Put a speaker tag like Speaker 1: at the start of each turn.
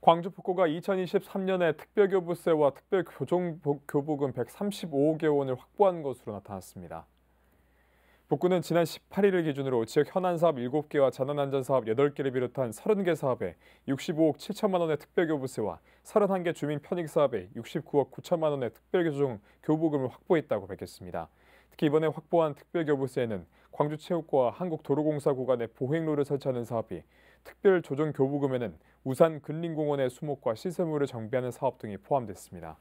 Speaker 1: 광주 북구가 2023년에 특별교부세와 특별교정교부금 1 3 5억 원을 확보한 것으로 나타났습니다. 북구는 지난 18일을 기준으로 지역 현안 사업 7개와 재난 안전 사업 8개를 비롯한 30개 사업에 65억 7천만 원의 특별교부세와 31개 주민 편익 사업에 69억 9천만 원의 특별교정 교부금을 확보했다고 밝혔습니다. 특히 이번에 확보한 특별교부세는 광주체육과 한국도로공사 구간의 보행로를 설치하는 사업이 특별조정교부금에는 우산 근린공원의 수목과 시설물을 정비하는 사업 등이 포함됐습니다.